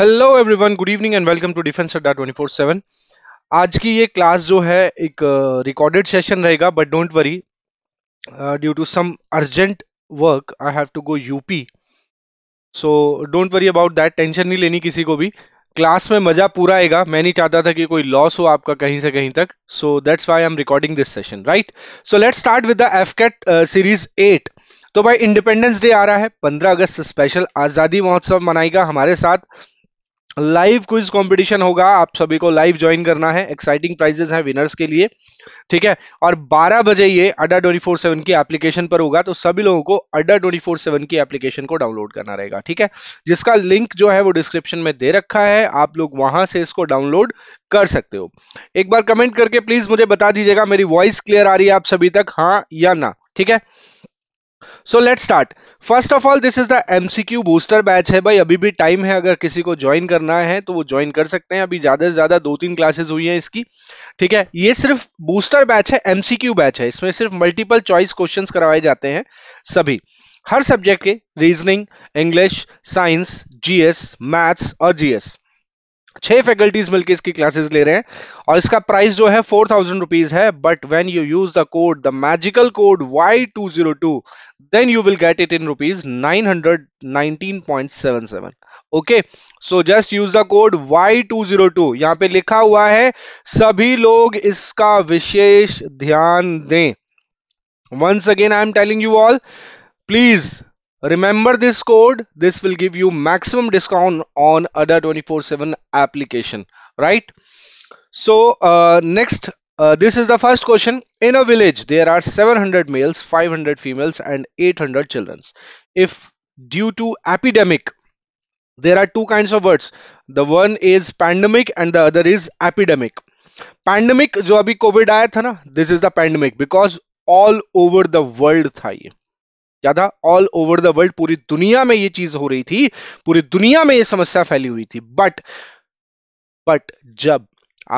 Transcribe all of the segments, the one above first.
Hello everyone good evening and welcome to defence Adda 24 आज की ये क्लास जो है एक रिकॉर्डेड uh, सेशन रहेगा but don't worry due to some urgent work I have to go UP so don't worry about that tension नहीं लेनी किसी को भी क्लास में मजा पूरा आएगा मैं नहीं चाहता था कि कोई लॉस हो आपका कहीं से कहीं तक so that's why I am recording this session right so let start with the F series eight तो भाई इंडिपेंडेंस डे आ रहा है 15 अगस्त स्पेशल आज़ादी महोत्सव मनाएगा हमारे साथ लाइव क्विज कंपटीशन होगा आप सभी को लाइव ज्वाइन करना है एक्साइटिंग प्राइजेस हैं विनर्स के लिए ठीक है और 12 बजे ये अड्डा 24/7 की एप्लीकेशन पर होगा तो सभी लोगों को अड्डा 24/7 की एप्लीकेशन को डाउनलोड करना रहेगा ठीक है जिसका लिंक जो है वो डिस्क्रिप्शन में दे रखा है आप लोग वहां से इसको डाउनलोड कर सकते हो एक बार कमेंट करके प्लीज मुझे बता दीजिएगा मेरी वॉइस क्लियर आ रही है आप सभी तक हाँ या ना ठीक है so let start first of all this is the MCQ booster batch है भाई अभी भी टाइम है अगर किसी को ज्वाइन करना है तो वो ज्वाइन कर सकते हैं अभी ज्यादा से ज्यादा दो तीन क्लासेस हुई है इसकी ठीक है ये सिर्फ बूस्टर बैच है एमसीक्यू बैच है इसमें सिर्फ मल्टीपल चॉइस क्वेश्चन करवाए जाते हैं सभी हर सब्जेक्ट के reasoning English science GS maths और जीएस छह फैकल्टीज मिलकर इसकी क्लासेस ले रहे हैं और इसका प्राइस जो है फोर थाउजेंड रुपीज है but when you use the code the magical code Y two zero two then you will get it in rupees nine hundred nineteen point seven seven okay so just use the code Y two zero two यहां पर लिखा हुआ है सभी लोग इसका विशेष ध्यान दें once again I am telling you all please Remember this code. This will give you maximum discount on ADA 24-7 application, right? So uh, next, uh, this is the first question. In a village, there are 700 males, 500 females and 800 children. If due to epidemic, there are two kinds of words. The one is pandemic and the other is epidemic. Pandemic jo abhi COVID aaya tha na, this is the pandemic because all over the world tha ये ज्यादा all over the world पूरी दुनिया में ये चीज हो रही थी पूरी दुनिया में ये समस्या फैली हुई थी बट बट जब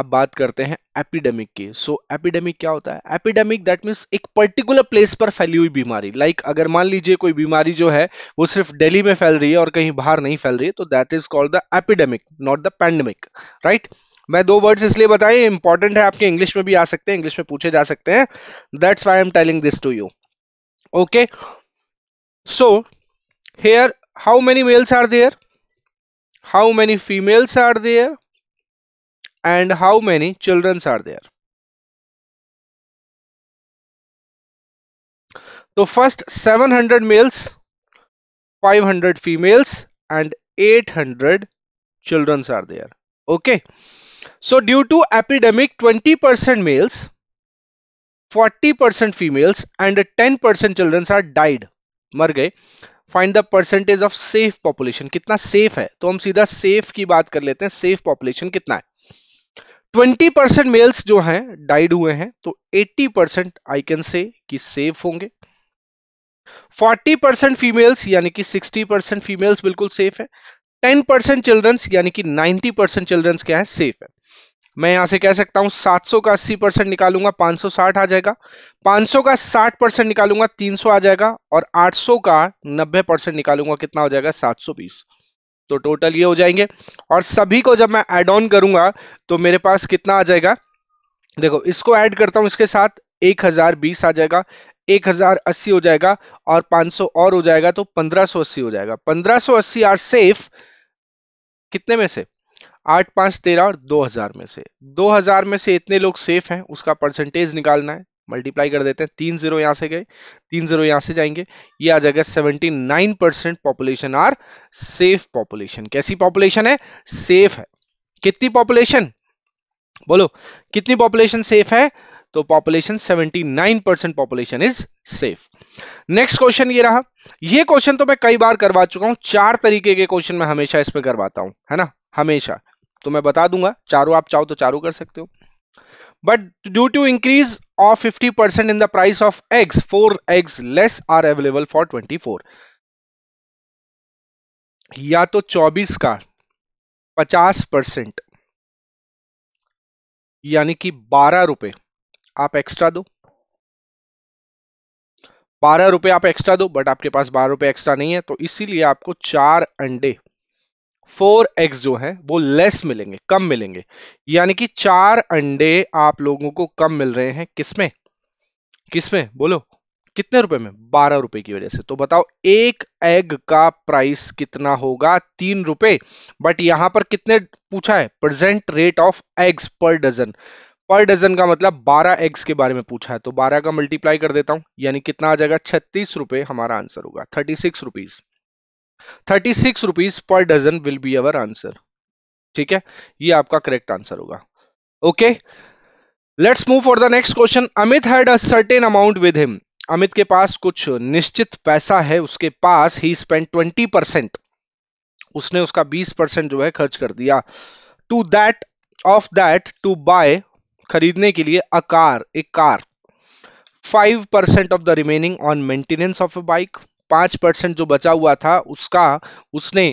आप बात करते हैं एपिडेमिक की सो एपिडेमिक क्या होता है एपिडेमिक दैट मीन्स एक पर्टिकुलर प्लेस पर फैली हुई बीमारी लाइक like, अगर मान लीजिए कोई बीमारी जो है वो सिर्फ दिल्ली में फैल रही है और कहीं बाहर नहीं फैल रही है तो that is called the epidemic not the pandemic right मैं दो वर्ड्स इसलिए बताए इंपॉर्टेंट है आपके इंग्लिश में भी आ सकते हैं इंग्लिश में पूछे जा सकते हैं that's why am telling this to you okay so here how many males are there how many females are there and how many childrens are there so first 700 males 500 females and 800 childrens are there okay so due to epidemic 20% males 40% females and 10% childrens are died मर गए find the percentage of safe population कितना safe है तो हम सीधा safe की बात कर लेते हैं सेफ पॉपुलेशन कितना है 20 परसेंट मेल्स जो हैं डाइड हुए हैं तो 80 परसेंट आई कैन से कि सेफ होंगे 40 परसेंट फीमेल्स यानी कि 60 परसेंट फीमेल्स बिल्कुल सेफ है 10 परसेंट चिल्ड्रंस यानी कि 90 परसेंट चिल्ड्रंस क्या है सेफ है मैं यहां से कह सकता हूं 700 का 80 परसेंट निकालूंगा 560 आ जाएगा 500 का 60 परसेंट निकालूंगा 300 आ जाएगा और 800 का 90 परसेंट निकालूंगा कितना हो जाएगा 720 तो टोटल ये हो जाएंगे और सभी को जब मैं एड ऑन करूंगा तो मेरे पास कितना आ जाएगा देखो इसको ऐड करता हूं इसके साथ 1020 आ जाएगा 1080 हो जाएगा और 500 और हो जाएगा तो 1580 हो जाएगा 1580 आर सेफ कितने में से आठ पाँच तेरह और दो हजार में से दो हजार में से इतने लोग सेफ हैं उसका परसेंटेज निकालना है मल्टीप्लाई कर देते हैं तीन जीरो यहाँ से गए तीन जीरो यहाँ से जाएंगे ये आ जाएगा seventy nine percent population are safe population कैसी पॉपुलेशन है सेफ है कितनी पॉपुलेशन बोलो कितनी पॉपुलेशन सेफ है तो population 79 percent population is safe next question ये रहा ये क्वेश्चन तो मैं कई बार करवा चुका हूं चार तरीके के क्वेश्चन मैं हमेशा इसमें करवाता हूं है ना हमेशा तो मैं बता दूंगा चारों आप चाहो तो चारों कर सकते हो to increase of fifty percent 50% the price of eggs four eggs less are available for twenty 24 या तो 24 का 50 परसेंट यानी कि बारह रुपए आप एक्स्ट्रा दो बारह रुपए आप एक्स्ट्रा दो बट आपके पास बारह रुपए एक्स्ट्रा नहीं है तो इसीलिए आपको चार अंडे फोर एग्स जो है वो लेस मिलेंगे कम मिलेंगे यानी कि चार अंडे आप लोगों को कम मिल रहे हैं किसमें किसमें बोलो कितने रुपए में बारह रुपए की वजह से तो बताओ एक एग का प्राइस कितना होगा तीन रुपए बट यहां पर कितने पूछा है present rate of eggs per dozen per dozen का मतलब बारह एग्स के बारे में पूछा है तो बारह का मल्टीप्लाई कर देता हूं यानी कितना आ जाएगा छत्तीस रुपए हमारा आंसर होगा thirty six rupees thirty six rupees per dozen will be our answer ठीक है ये आपका करेक्ट आंसर होगा okay let's move for the next question Amit had a certain amount with him Amit के पास कुछ निश्चित पैसा है उसके पास ही स्पेंड ट्वेंटी परसेंट उसने उसका बीस परसेंट जो है खर्च कर दिया to that of that to buy खरीदने के लिए अ कार एक car five percent of the remaining on maintenance of a bike पांच परसेंट जो बचा हुआ था उसका उसने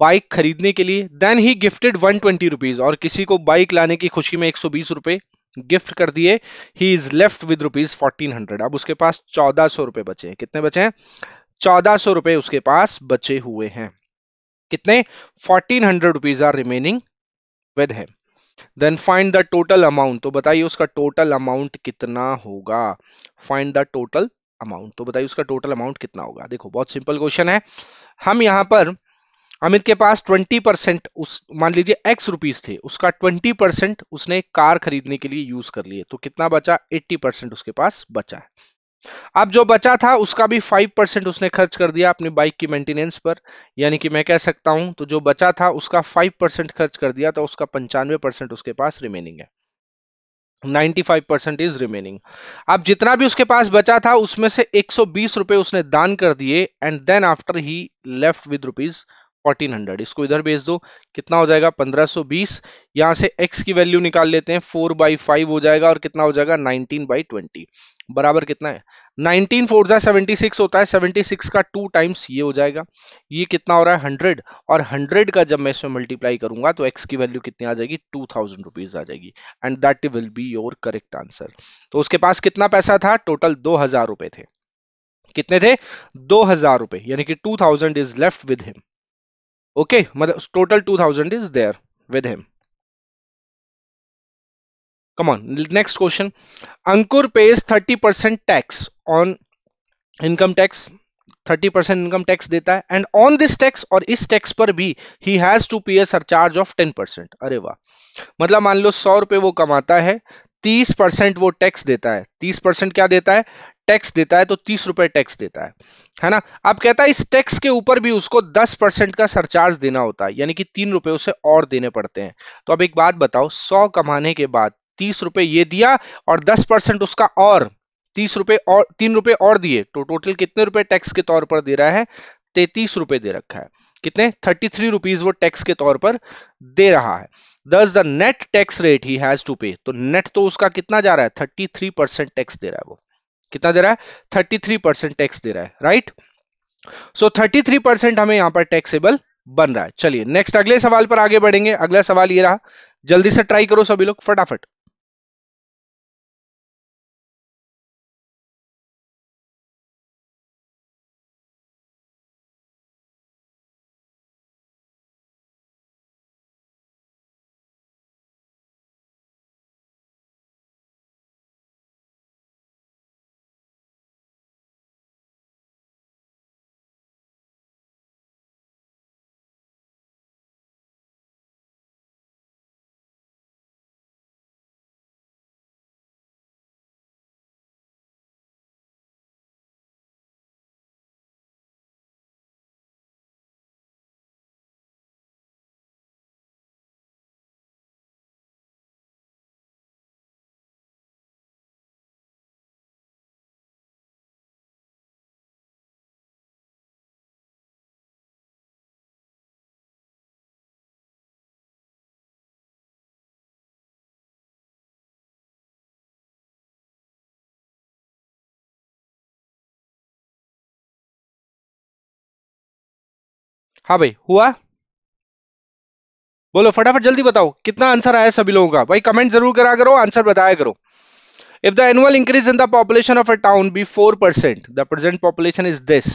बाइक खरीदने के लिए then he gifted one twenty rupees और किसी को बाइक लाने की खुशी में एक सौ बीस रुपए गिफ्ट कर दिए he is left with rupees fourteen hundred अब उसके पास चौदह सौ रुपए बचे हैं कितने बचे हैं चौदह सौ रुपए उसके पास बचे हुए हैं कितने fourteen hundred rupees are remaining with him then find the total amount तो बताइए उसका टोटल अमाउंट कितना होगा फाइंड द टोटल अमाउंट तो बताइए उसका टोटल अमाउंट कितना होगा देखो बहुत सिंपल क्वेश्चन है हम यहाँ पर अमित के पास 20 परसेंट उस मान लीजिए एक्स रुपीज थे उसका 20 परसेंट उसने कार खरीदने के लिए यूज कर लिए तो कितना बचा 80 परसेंट उसके पास बचा है अब जो बचा था उसका भी 5 परसेंट उसने खर्च कर दिया अपनी बाइक की मेंटेनेंस पर यानी कि मैं कह सकता हूं तो जो बचा था उसका 5 परसेंट खर्च कर दिया तो उसका पंचानवे उसके पास रिमेनिंग है 95 परसेंट इज रिमेनिंग अब जितना भी उसके पास बचा था उसमें से 120 रुपए उसने दान कर दिए and then after he left with rupees 1400 इसको इधर भेज दो कितना हो जाएगा 1520 सौ यहाँ से x की वैल्यू निकाल लेते हैं 4 बाई फाइव हो जाएगा और कितना हो जाएगा 19 बाई ट्वेंटी बराबर कितना है 19 फोर जा 76 होता है 76 का टू टाइम्स ये हो जाएगा ये कितना हो रहा है 100 और 100 का जब मैं इसमें मल्टीप्लाई करूंगा तो x की वैल्यू कितनी आ जाएगी टू थाउजेंड रुपीज आ जाएगी and that will be your correct answer तो उसके पास कितना पैसा था टोटल दो हजार रुपए थे कितने थे दो हजार रुपए यानी कि two thousand is left with him okay मतलब total two thousand is there with him come on next question Ankur pays thirty percent tax on income tax thirty percent income tax देता है एंड ऑन दिस टैक्स और इस tax पर भी he has to pay surcharge of ten percent अरे वाह मतलब मान लो सौ रुपए वो कमाता है तीस परसेंट वो टैक्स देता है तीस परसेंट क्या देता है टैक्स देता है तो तीस रुपए टैक्स देता है है ना अब कहता है इस टैक्स के ऊपर भी उसको दस परसेंट का सरचार्ज देना होता है यानी कि तीन रुपए उसे और देने पड़ते हैं तो अब एक बात बताओ सौ कमाने के बाद तीस रुपए ये दिया और दस परसेंट उसका और तीस रुपए और तीन रुपए और दिए तो टोटल कितने रुपए टैक्स के तौर पर दे रहा है तैतीस रुपए दे रखा है कितने थर्टी थ्री रुपीज वो टैक्स के तौर पर दे रहा है दस the net tax rate he has to pay तो नेट तो उसका कितना जा रहा है थर्टी थ्री परसेंट टैक्स दे रहा है वो कितना दे रहा है थर्टी थ्री परसेंट टैक्स दे रहा है right so thirty three percent हमें यहां पर टैक्सेबल बन रहा है चलिए नेक्स्ट अगले सवाल पर आगे बढ़ेंगे अगला सवाल ये रहा जल्दी से ट्राई करो सभी लोग फटाफट हाँ भाई हुआ बोलो फटाफट जल्दी बताओ कितना आंसर आया सभी लोगों का भाई कमेंट जरूर करा करो आंसर बताया करो if the annual increase in the population of a town be four percent the present population is this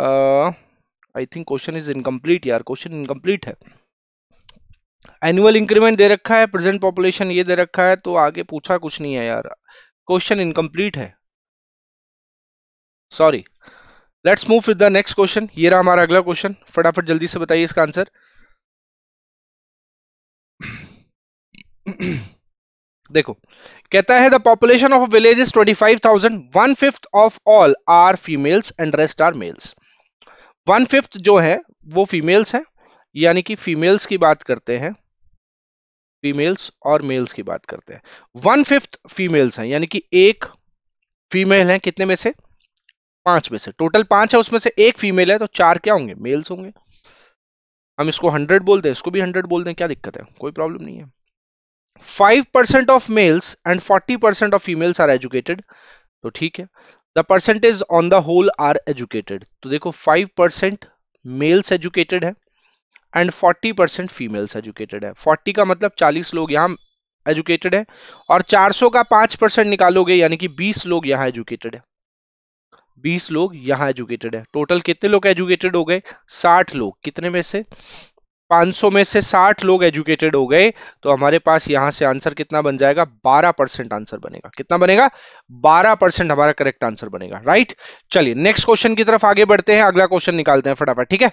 I think question is incomplete यार क्वेश्चन इनकम्प्लीट है एनुअल इंक्रीमेंट दे रखा है प्रेजेंट पॉपुलेशन ये दे रखा है तो आगे पूछा कुछ नहीं है यार क्वेश्चन इनकम्प्लीट है sorry let's move with the next question ये रहा हमारा अगला क्वेश्चन फटाफट जल्दी से बताइए इसका आंसर देखो कहता है the population of village is twenty five thousand one fifth of all are females and rest are males one fifth जो है वो फीमेल्स हैं यानी कि फीमेल्स की बात करते हैं फीमेल्स और मेल्स की बात करते हैं वन फिफ्थ फीमेल्स हैं यानी कि एक फीमेल है कितने में से पांच में से टोटल पांच है उसमें से एक फीमेल है तो चार क्या होंगे मेल्स होंगे हम इसको हंड्रेड बोल दें इसको भी हंड्रेड बोल दें क्या दिक्कत है कोई प्रॉब्लम नहीं है five percent of males and forty percent of females are educated तो ठीक है the percentage on the whole are educated तो देखो फाइव परसेंट मेल्स एजुकेटेड है and forty percent females educated है फोर्टी का मतलब चालीस लोग यहाँ एजुकेटेड है और चार सौ का पांच परसेंट निकालोगे यानी कि बीस लोग यहाँ एजुकेटेड है बीस लोग यहाँ एजुकेटेड है टोटल कितने लोग एजुकेटेड हो गए साठ लोग कितने में से 500 में से 60 लोग एजुकेटेड हो गए तो हमारे पास यहां से आंसर कितना बन जाएगा 12 परसेंट आंसर बनेगा कितना बनेगा 12 परसेंट हमारा करेक्ट आंसर बनेगा राइट चलिए नेक्स्ट क्वेश्चन की तरफ आगे बढ़ते हैं अगला क्वेश्चन निकालते हैं फटाफट ठीक है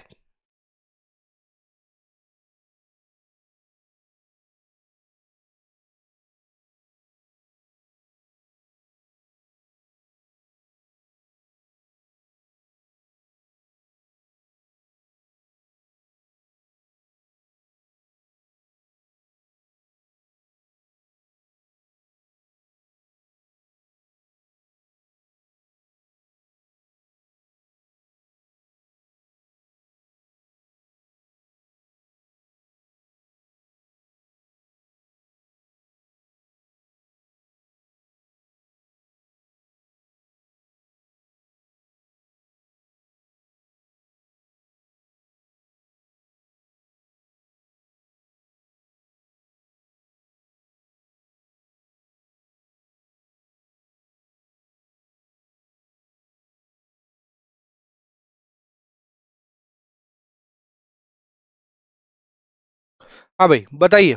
हाँ भाई बताइए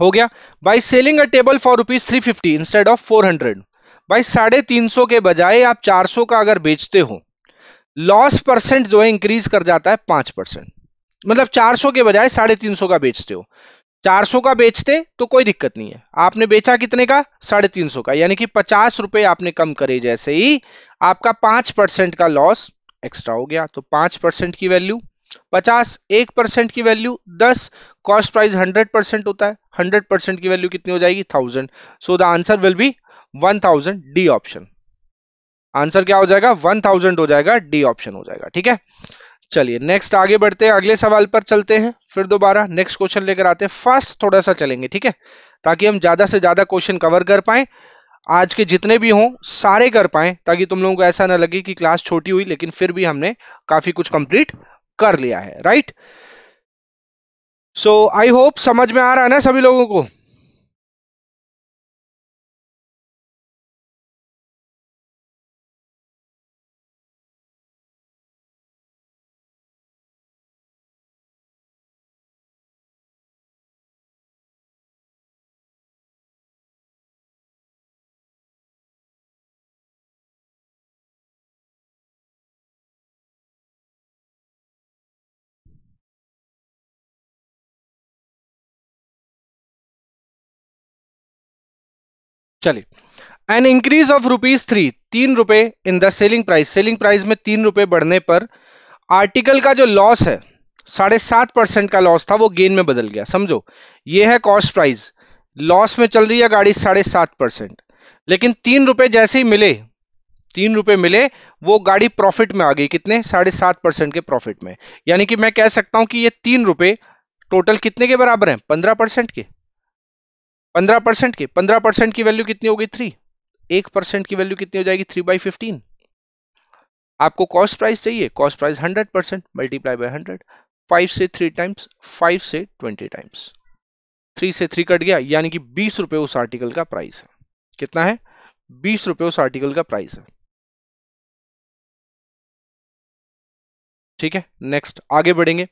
हो गया by selling a table for rupees three fifty instead of four hundred by साढ़े तीन सौ के बजाय आप चार सौ का अगर बेचते हो लॉस परसेंट जो है इंक्रीज कर जाता है पांच परसेंट मतलब चार सौ के बजाय साढ़े तीन सौ का बेचते हो चार सौ का बेचते तो कोई दिक्कत नहीं है आपने बेचा कितने का साढ़े तीन सौ का यानी कि पचास रुपए आपने कम करे जैसे ही आपका पांच परसेंट का लॉस एक्स्ट्रा हो गया तो पांच परसेंट की वैल्यू पचास एक परसेंट की वैल्यू दस कॉस्ट प्राइस हंड्रेड परसेंट होता है हंड्रेड परसेंट की वैल्यू कितनी हो जाएगी thousand so the answer will be one thousand D option answer क्या हो जाएगा वन थाउजेंड हो जाएगा डी ऑप्शन हो जाएगा ठीक है चलिए नेक्स्ट आगे बढ़ते हैं अगले सवाल पर चलते हैं फिर दोबारा नेक्स्ट क्वेश्चन लेकर आते हैं फास्ट थोड़ा सा चलेंगे ठीक है ताकि हम ज्यादा से ज्यादा क्वेश्चन कवर कर पाए आज के जितने भी हों सारे कर पाए ताकि तुम लोगों को ऐसा ना लगे कि क्लास छोटी हुई लेकिन फिर भी हमने काफी कुछ कंप्लीट कर लिया है राइट सो आई होप समझ में आ रहा है ना सभी लोगों को चलिए an increase of rupees three तीन रुपए in the selling price selling price में तीन रुपए बढ़ने पर आर्टिकल का जो लॉस है साढ़े सात परसेंट का लॉस था वो गेन में बदल गया समझो ये है कॉस्ट प्राइस लॉस में चल रही है गाड़ी साढ़े सात परसेंट लेकिन तीन रुपए जैसे ही मिले तीन रुपए मिले वो गाड़ी प्रॉफिट में आ गई कितने साढ़े सात परसेंट के प्रॉफिट में यानी कि मैं कह सकता हूं कि ये तीन रुपए टोटल कितने के बराबर हैं पंद्रह परसेंट के पंद्रह परसेंट के पंद्रह परसेंट की वैल्यू कितनी होगी थ्री एक परसेंट की वैल्यू कितनी हो जाएगी थ्री बाई फिफ्टीन आपको कॉस्ट प्राइस चाहिए cost price hundred percent multiply by hundred five से थ्री टाइम्स फाइव से ट्वेंटी टाइम्स थ्री से थ्री कट गया यानी कि बीस रुपए उस आर्टिकल का प्राइस है कितना है बीस रुपए उस आर्टिकल का प्राइस है ठीक है नेक्स्ट आगे बढ़ेंगे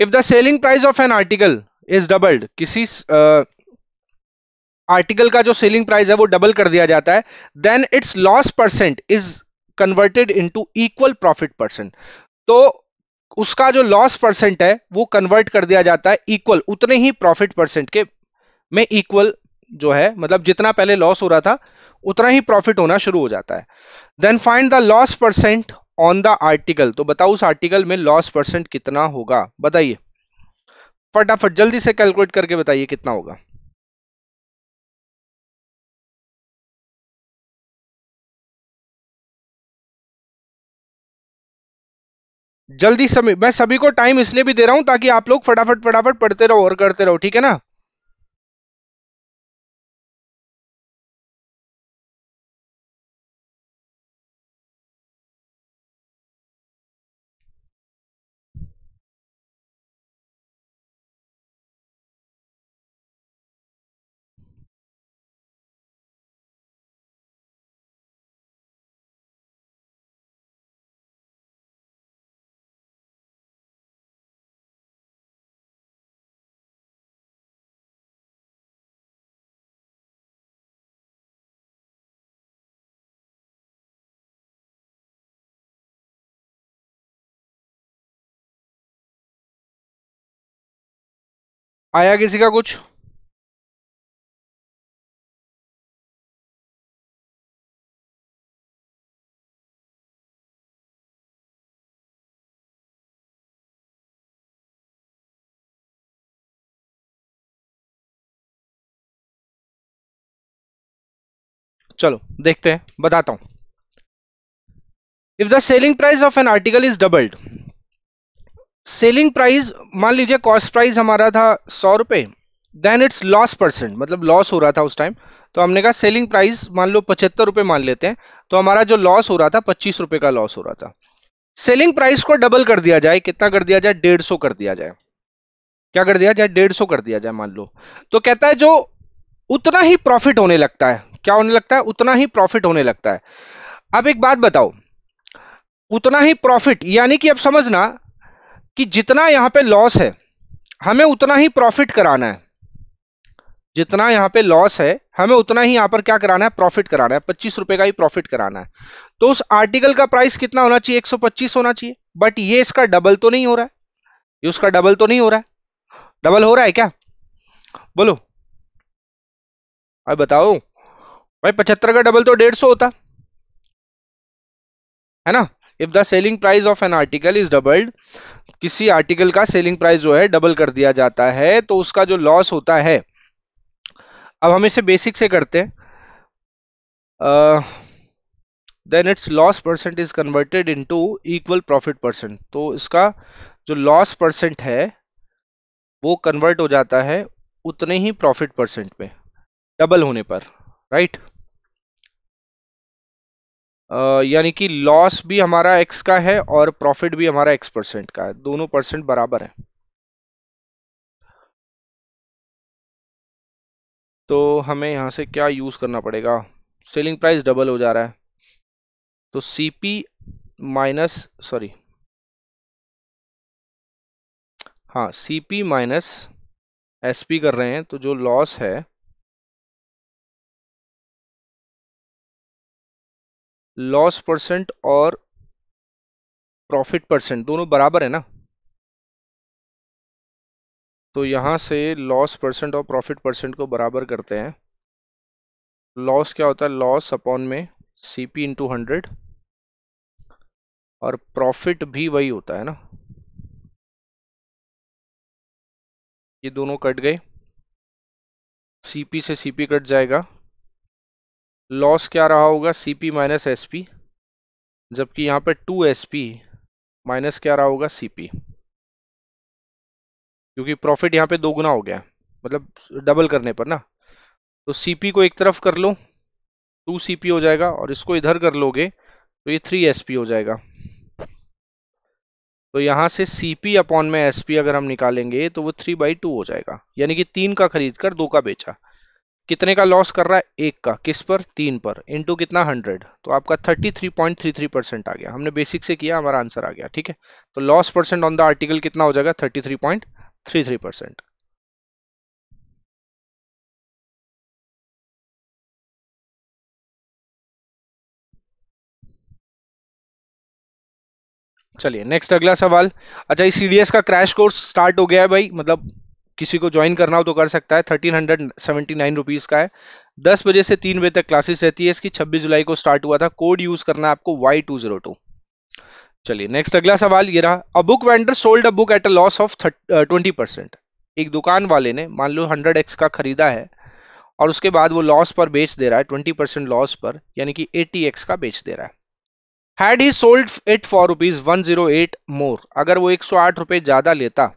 if the selling price of an article is doubled किसी uh, आर्टिकल का जो सेलिंग प्राइस है वो डबल कर दिया जाता है then its loss percent is converted into equal profit percent तो उसका जो लॉस परसेंट है वो कन्वर्ट कर दिया जाता है इक्वल उतने ही प्रॉफिट परसेंट के में इक्वल जो है मतलब जितना पहले लॉस हो रहा था उतना ही प्रॉफिट होना शुरू हो जाता है then find the loss percent on the article तो बताओ उस आर्टिकल में लॉस परसेंट कितना होगा बताइए फटाफट जल्दी से कैलकुलेट करके बताइए कितना होगा जल्दी सभी मैं सभी को टाइम इसलिए भी दे रहा हूं ताकि आप लोग फटाफट फटाफट पढ़ते रहो और करते रहो ठीक है ना आया किसी का कुछ चलो देखते हैं बताता हूं if the selling price of an article is doubled selling price मान लीजिए कॉस्ट प्राइस हमारा था सौ रुपये देन इट्स लॉस परसेंट मतलब लॉस हो रहा था उस टाइम तो हमने कहा सेलिंग प्राइस मान लो पचहत्तर रुपये मान लेते हैं तो हमारा जो लॉस हो रहा था पच्चीस रुपये का लॉस हो रहा था सेलिंग प्राइस को डबल कर दिया जाए कितना कर दिया जाए डेढ़ सौ कर दिया जाए क्या कर दिया जाए डेढ़ सौ कर दिया जाए मान लो तो कहता है जो उतना ही प्रॉफिट होने लगता है क्या होने लगता है उतना ही प्रॉफिट होने लगता है अब एक बात बताओ उतना ही प्रॉफिट यानी कि अब समझना कि जितना यहाँ पे लॉस है हमें उतना ही प्रॉफिट कराना है जितना यहाँ पे लॉस है हमें उतना ही यहाँ पर क्या कराना है प्रॉफिट कराना है पच्चीस रुपए का ही प्रॉफिट कराना है तो उस आर्टिकल का प्राइस कितना होना चाहिए पच्चीस होना चाहिए बट ये इसका डबल तो नहीं हो रहा है ये उसका डबल तो नहीं हो रहा है डबल हो रहा है क्या बोलो अरे बताओ भाई पचहत्तर का डबल तो डेढ़ सौ होता है ना if the selling price of an article is doubled किसी आर्टिकल का सेलिंग प्राइस जो है डबल कर दिया जाता है तो उसका जो लॉस होता है अब हम इसे बेसिक से करते हैं then its loss percent is converted into equal profit percent तो इसका जो लॉस परसेंट है वो कन्वर्ट हो जाता है उतने ही प्रॉफिट परसेंट में डबल होने पर राइट right? यानी कि लॉस भी हमारा एक्स का है और प्रॉफिट भी हमारा एक्स परसेंट का है दोनों परसेंट बराबर है तो हमें यहां से क्या यूज़ करना पड़ेगा सेलिंग प्राइस डबल हो जा रहा है तो सी पी माइनस सॉरी हाँ C P minus S P कर रहे हैं तो जो लॉस है लॉस परसेंट और प्रॉफिट परसेंट दोनों बराबर है ना तो यहां से लॉस परसेंट और प्रॉफिट परसेंट को बराबर करते हैं लॉस क्या होता है लॉस अपॉन में सीपी पी इंटू हंड्रेड और प्रॉफिट भी वही होता है ना ये दोनों कट गए सीपी से सीपी कट जाएगा लॉस क्या रहा होगा C P minus S P जबकि यहाँ पे टू एस पी माइनस क्या रहा होगा सी पी क्योंकि प्रॉफिट यहाँ पे दोगुना हो गया मतलब डबल करने पर ना तो सी पी को एक तरफ कर लो टू सी पी हो जाएगा और इसको इधर कर लोगे तो ये थ्री एस पी हो जाएगा तो यहाँ से सी पी अपॉन में एस पी अगर हम निकालेंगे तो वो थ्री बाई टू हो जाएगा यानी कि तीन का खरीद कर दो का बेचा कितने का लॉस कर रहा है एक का किस पर तीन पर इंटू कितना हंड्रेड तो आपका thirty three point three three percent आ गया हमने बेसिक से किया हमारा आंसर आ गया ठीक है तो loss percent on the article कितना हो जाएगा thirty three point three three percent चलिए नेक्स्ट अगला सवाल अच्छा ये सीडीएस का क्रैश कोर्स स्टार्ट हो गया है भाई मतलब किसी को ज्वाइन करना हो तो कर सकता है thirteen hundred seventy nine rupees का है दस बजे से तीन बजे तक क्लासेस रहती है इसकी छब्बीस जुलाई को स्टार्ट हुआ था कोड यूज़ करना है आपको वाई टू जीरो टू चलिए नेक्स्ट अगला सवाल ये रहा a book vendor sold a book at a loss of twenty percent एक दुकान वाले ने मान लो हंड्रेड एक्स का खरीदा है और उसके बाद वो लॉस पर बेच दे रहा है ट्वेंटी परसेंट लॉस पर यानी कि एटी एक्स का बेच दे रहा है had he sold it for rupees one zero eight more अगर वो एक सौ आठ रुपये ज़्यादा लेता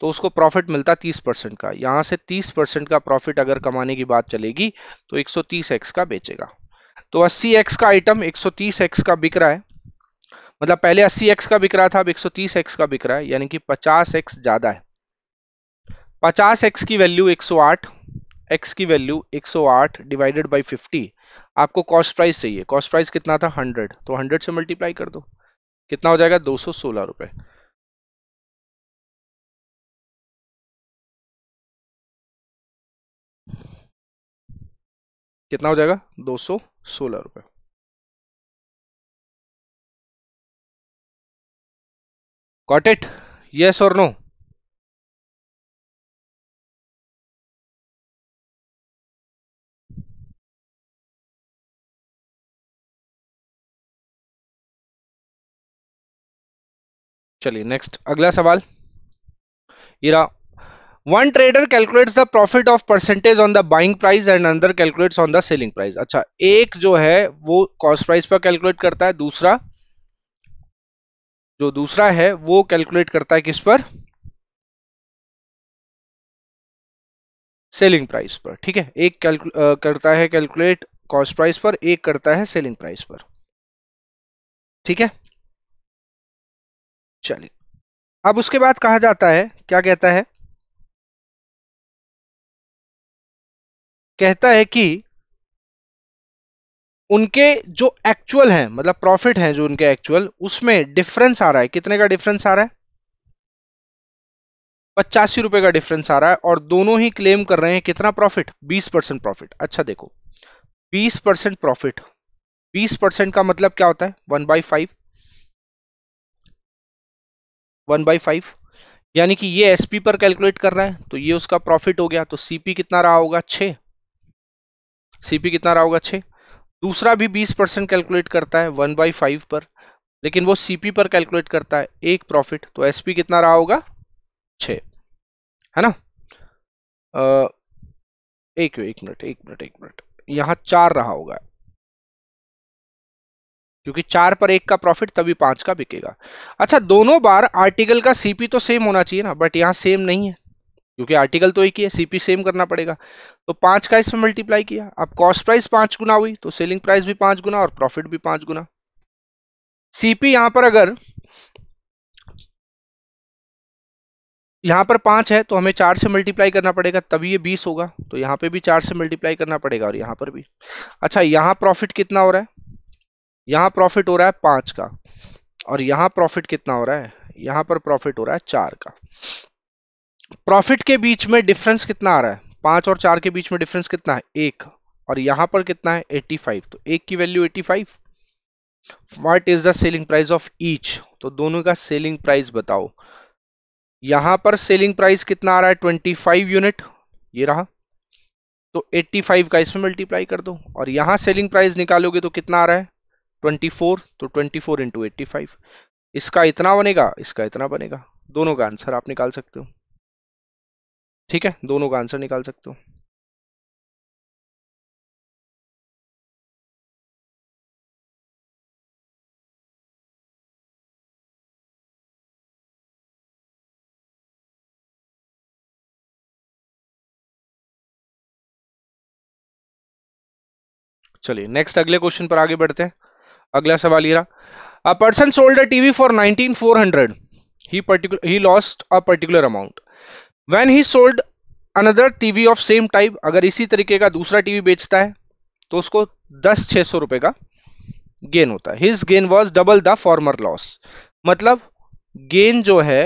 तो उसको प्रॉफिट मिलता 30 परसेंट का यहाँ से 30 परसेंट का प्रॉफिट अगर कमाने की बात चलेगी तो 130x का बेचेगा तो 80x का आइटम 130x का बिक रहा है मतलब पहले 80x का बिक रहा था अब 130x का बिक रहा है यानी कि 50x ज़्यादा है 50x की वैल्यू 108 x की वैल्यू 108 डिवाइडेड बाई 50 आपको कॉस्ट प्राइस चाहिए कॉस्ट प्राइस कितना था हंड्रेड तो हंड्रेड से मल्टीप्लाई कर दो कितना हो जाएगा दो सौ सोलह रुपए कितना हो जाएगा दो सौ सोलह रुपये कॉट इट यस और नो चलिए नेक्स्ट अगला सवाल इरा one trader calculates the profit of percentage on the buying price and another calculates on the selling price अच्छा एक जो है वो कॉस्ट प्राइस पर कैलकुलेट करता है दूसरा जो दूसरा है वो कैलकुलेट करता है किस पर सेलिंग प्राइस पर ठीक है एक करता है कैलकुलेट कॉस्ट प्राइस पर एक करता है सेलिंग प्राइस पर ठीक है चलिए अब उसके बाद कहा जाता है क्या कहता है कहता है कि उनके जो एक्चुअल हैं मतलब प्रॉफिट हैं जो उनके एक्चुअल उसमें डिफरेंस आ रहा है कितने का डिफरेंस आ रहा है पचासी रुपए का डिफरेंस आ रहा है और दोनों ही क्लेम कर रहे हैं कितना प्रॉफिट बीस परसेंट प्रॉफिट अच्छा देखो बीस परसेंट प्रॉफिट बीस परसेंट का मतलब क्या होता है one by five one by five यानी कि ये एसपी पर कैलकुलेट कर रहा है तो ये उसका प्रॉफिट हो गया तो सीपी कितना रहा होगा छह सीपी कितना रहा होगा छः दूसरा भी बीस परसेंट कैलकुलेट करता है वन बाई फाइव पर लेकिन वो सीपी पर कैलकुलेट करता है एक प्रॉफिट तो एसपी कितना रहा होगा छ है ना आ, एक एक मिनट एक मिनट एक मिनट यहाँ चार रहा होगा क्योंकि चार पर एक का प्रॉफिट तभी पांच का बिकेगा अच्छा दोनों बार आर्टिकल का सीपी तो सेम होना चाहिए ना बट यहाँ सेम नहीं है क्योंकि आर्टिकल तो एक ही है सीपी सेम करना पड़ेगा तो पांच का इसमें मल्टीप्लाई किया अब कॉस्ट प्राइस पांच गुना हुई तो सेलिंग प्राइस भी पांच गुना और प्रॉफिट भी पांच गुना सीपी यहां पर अगर यहां पर पांच है तो हमें चार से मल्टीप्लाई करना पड़ेगा तभी ये बीस होगा तो यहां पे भी चार से मल्टीप्लाई करना पड़ेगा और यहां पर भी अच्छा यहां प्रॉफिट कितना हो रहा है यहां प्रॉफिट हो रहा है पांच का और यहां प्रॉफिट कितना हो रहा है यहां पर प्रॉफिट हो रहा है चार का प्रॉफिट के बीच में डिफरेंस कितना आ रहा है पांच और चार के बीच में डिफरेंस कितना है एक और यहां पर कितना है 85 तो एक की value 85 what is the selling price of each तो दोनों का सेलिंग प्राइस बताओ यहां पर सेलिंग प्राइस कितना आ रहा है 25 यूनिट ये रहा तो 85 का इसमें मल्टीप्लाई कर दो और यहां सेलिंग प्राइस निकालोगे तो कितना आ रहा है 24 तो 24 फोर इंटू इसका इतना बनेगा इसका इतना बनेगा दोनों का आंसर आप निकाल सकते हो ठीक है दोनों का आंसर निकाल सकते हो चलिए नेक्स्ट अगले क्वेश्चन पर आगे बढ़ते हैं अगला सवाल ये रहा a person sold a TV for 19400 he particular he lost a particular amount when he sold another TV of same type अगर इसी तरीके का दूसरा टीवी बेचता है तो उसको दस छः सौ रुपये का गेन होता है his gain was double the former loss मतलब गेन जो है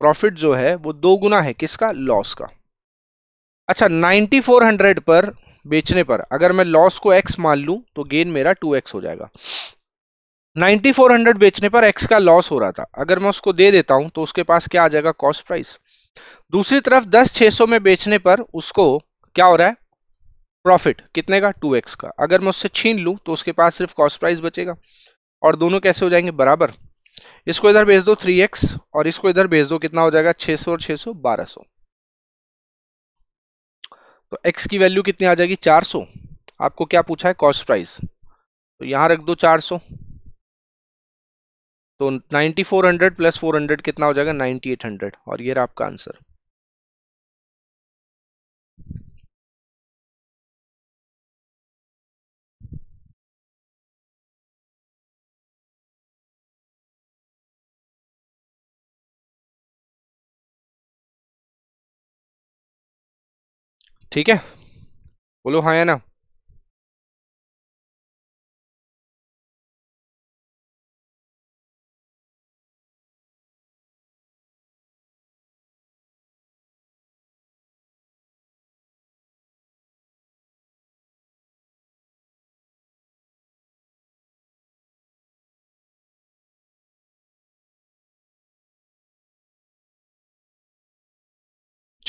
प्रॉफिट जो है वो दो गुना है किसका लॉस का अच्छा 9400 पर बेचने पर अगर मैं लॉस को एक्स मान लूं तो गेन मेरा 2x हो जाएगा 9400 बेचने पर एक्स का लॉस हो रहा था अगर मैं उसको दे देता हूं तो उसके पास क्या आ जाएगा कॉस्ट प्राइस दूसरी तरफ दस छह सौ में बेचने पर उसको क्या हो रहा है प्रॉफिट कितने का टू एक्स का अगर मैं उससे छीन लूँ तो उसके पास सिर्फ कॉस्ट प्राइस बचेगा और दोनों कैसे हो जाएंगे बराबर इसको इधर भेज दो थ्री एक्स और इसको इधर भेज दो कितना हो जाएगा छह सौ और छह सौ बारह सौ तो x की वैल्यू कितनी आ जाएगी 400 आपको क्या पूछा है कॉस्ट प्राइस तो यहां रख दो 400 तो 9400 प्लस 400 कितना हो जाएगा 9800 और ये रहा आपका आंसर ठीक है बोलो हाँ या ना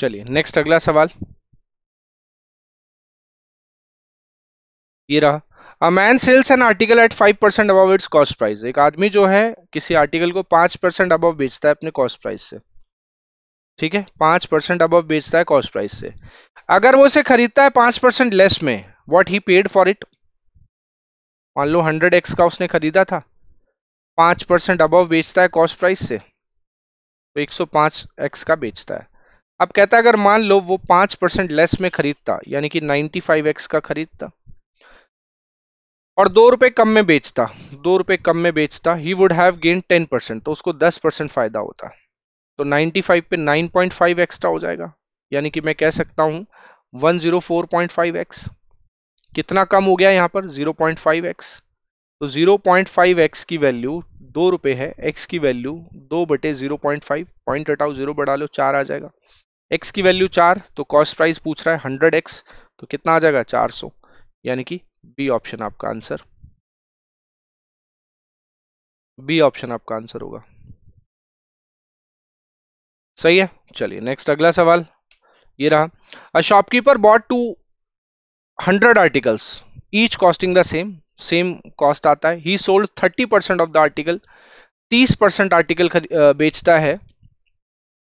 चलिए नेक्स्ट अगला सवाल ये रहा a man sells an article at five percent above its cost price एक आदमी जो है किसी आर्टिकल को पांच परसेंट अबव बेचता है अपने कॉस्ट प्राइस से ठीक है पांच परसेंट अबव बेचता है कॉस्ट प्राइस से अगर वो उसे खरीदता है पांच परसेंट लेस में what he paid for it मान लो हंड्रेड एक्स का उसने खरीदा था पांच परसेंट अबव बेचता है कॉस्ट प्राइस से तो एक सौ पांच एक्स का बेचता है अब कहता है अगर मान लो वो पांच परसेंट लेस में खरीदता यानी कि फाइव एक्स का खरीदता और दो रुपए कम में बेचता दो रुपए कम में बेचता he would have gain ten percent तो उसको दस परसेंट फायदा होता तो नाइनटी फाइव पे नाइन पॉइंट फाइव एक्स्ट्रा हो जाएगा यानी कि मैं कह सकता हूं one zero four point five X कितना कम हो गया यहां पर जीरो पॉइंट फाइव एक्स तो जीरो पॉइंट फाइव एक्स की वैल्यू दो रुपए है एक्स की वैल्यू दो बटे जीरो पॉइंट फाइव पॉइंट हटाओ जीरो बढ़ा लो चार आ जाएगा एक्स की वैल्यू चार तो कॉस्ट प्राइस पूछ रहा है हंड्रेड एक्स तो कितना आ जाएगा चार सौ यानी कि बी ऑप्शन आपका आंसर बी ऑप्शन आपका आंसर होगा सही है चलिए नेक्स्ट अगला सवाल ये रहा a shopkeeper bought two hundred articles each costing the same same cost आता है he sold thirty percent of the article तीस परसेंट आर्टिकल बेचता है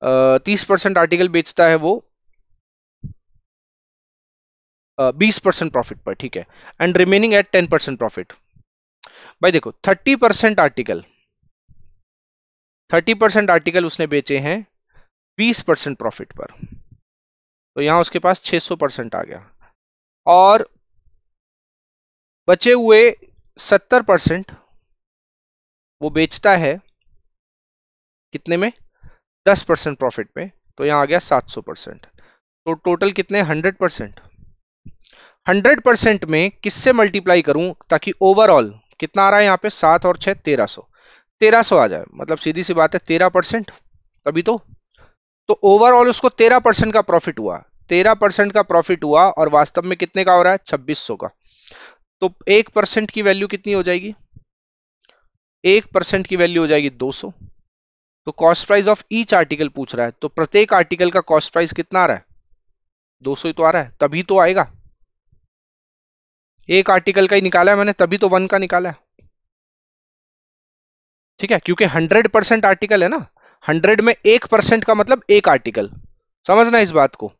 तीस परसेंट आर्टिकल बेचता है वो बीस परसेंट प्रॉफिट पर ठीक है and remaining at ten percent profit भाई देखो thirty percent article thirty percent article उसने बेचे हैं बीस परसेंट प्रॉफिट पर तो यहां उसके पास छह सौ परसेंट आ गया और बचे हुए सत्तर परसेंट वो बेचता है कितने में 10 परसेंट प्रॉफिट पे तो यहाँ आ गया 700 परसेंट तो टोटल कितने 100 परसेंट हंड्रेड परसेंट में किससे मल्टीप्लाई करूं ताकि ओवरऑल कितना आ रहा है यहाँ पे सात और छः तेरह सौ तेरह सौ आ जाए मतलब सीधी सी बात है तेरह परसेंट तभी तो तो ओवरऑल उसको तेरह परसेंट का प्रॉफिट हुआ तेरह परसेंट का प्रॉफिट हुआ और वास्तव में कितने का हो रहा है छब्बीस सौ का तो एक परसेंट की वैल्यू कितनी हो जाएगी एक परसेंट की वैल्यू हो जाएगी दो सौ तो cost price of each article पूछ रहा है तो प्रत्येक आर्टिकल का कॉस्ट प्राइस कितना आ रहा है दो ही तो आ रहा है तभी तो आएगा एक आर्टिकल का ही निकाला है मैंने तभी तो वन का निकाला है ठीक है क्योंकि हंड्रेड परसेंट आर्टिकल है ना हंड्रेड में एक परसेंट का मतलब एक आर्टिकल समझना इस बात को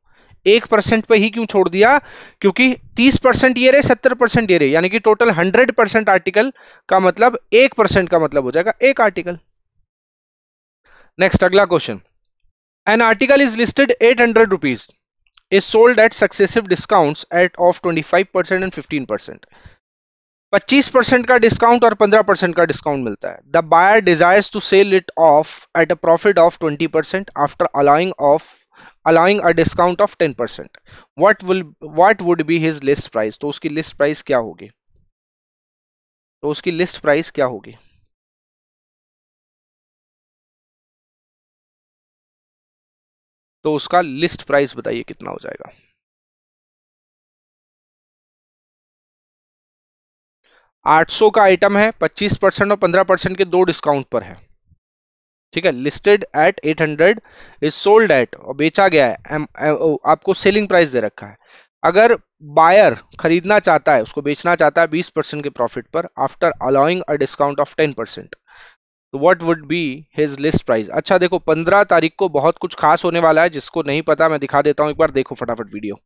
एक परसेंट पे ही क्यों छोड़ दिया क्योंकि तीस परसेंट ये रहे सत्तर परसेंट ये रहे यानी कि टोटल हंड्रेड परसेंट आर्टिकल का मतलब एक परसेंट का मतलब हो जाएगा एक आर्टिकल नेक्स्ट अगला question an article is listed at hundred rupees is sold at successive discount at of twenty five percent and fifteen percent पच्चीस परसेंट का डिस्काउंट और पंद्रह परसेंट का डिस्काउंट मिलता है the buyer desires to sell it off at a profit of twenty percent after allowing of allowing a discount of ten percent what will what would be his list price तो उसकी list price क्या होगी तो उसकी list price क्या होगी तो उसका लिस्ट प्राइस बताइए कितना हो जाएगा आठ सौ का आइटम है पच्चीस परसेंट और पंद्रह परसेंट के दो डिस्काउंट पर है ठीक है listed at at hundred is sold at और बेचा गया है आपको सेलिंग प्राइस दे रखा है अगर बायर खरीदना चाहता है उसको बेचना चाहता है बीस परसेंट के प्रॉफिट पर after allowing a discount of ten percent तो what would be his list price अच्छा देखो पंद्रह तारीख को बहुत कुछ खास होने वाला है जिसको नहीं पता मैं दिखा देता हूँ एक बार देखो फटाफट वीडियो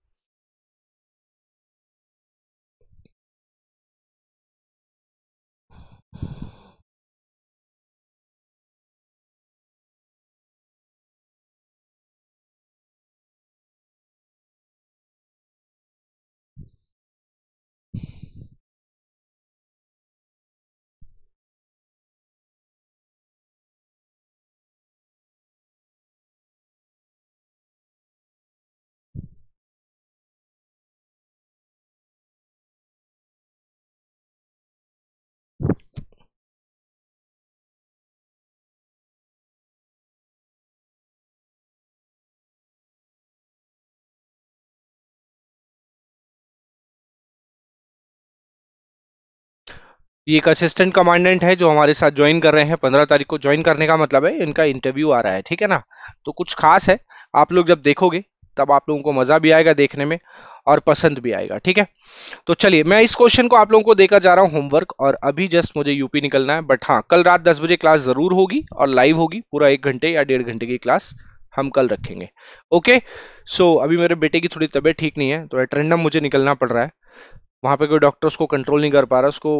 ये एक असिस्टेंट कमांडेंट है जो हमारे साथ ज्वाइन कर रहे हैं पंद्रह तारीख को ज्वाइन करने का मतलब है इनका इंटरव्यू आ रहा है ठीक है ना तो कुछ खास है आप लोग जब देखोगे तब आप लोगों को मजा भी आएगा देखने में और पसंद भी आएगा ठीक है तो चलिए मैं इस क्वेश्चन को आप लोगों को देकर जा रहा हूँ होमवर्क और अभी जस्ट मुझे यूपी निकलना है बट हाँ कल रात दस बजे क्लास जरूर होगी और लाइव होगी पूरा एक घंटे या डेढ़ घंटे की क्लास हम कल रखेंगे ओके सो so, अभी मेरे बेटे की थोड़ी तबीयत ठीक नहीं है तो एट मुझे निकलना पड़ रहा है वहाँ पे कोई डॉक्टर उसको कंट्रोल नहीं कर पा रहा उसको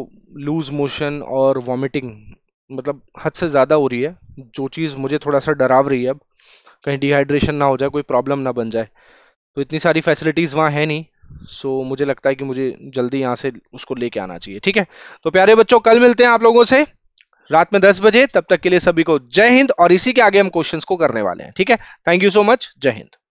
लूज मोशन और वॉमिटिंग मतलब हद से ज़्यादा हो रही है जो चीज़ मुझे थोड़ा सा डराव रही है अब कहीं डिहाइड्रेशन ना हो जाए कोई प्रॉब्लम ना बन जाए तो इतनी सारी फैसिलिटीज़ वहाँ है नहीं सो so, मुझे लगता है कि मुझे जल्दी यहाँ से उसको लेके आना चाहिए ठीक है तो प्यारे बच्चों कल मिलते हैं आप लोगों से रात में दस बजे तब तक के लिए सभी को जय हिंद और इसी के आगे हम क्वेश्चंस को करने वाले हैं ठीक है थैंक यू सो मच जय हिंद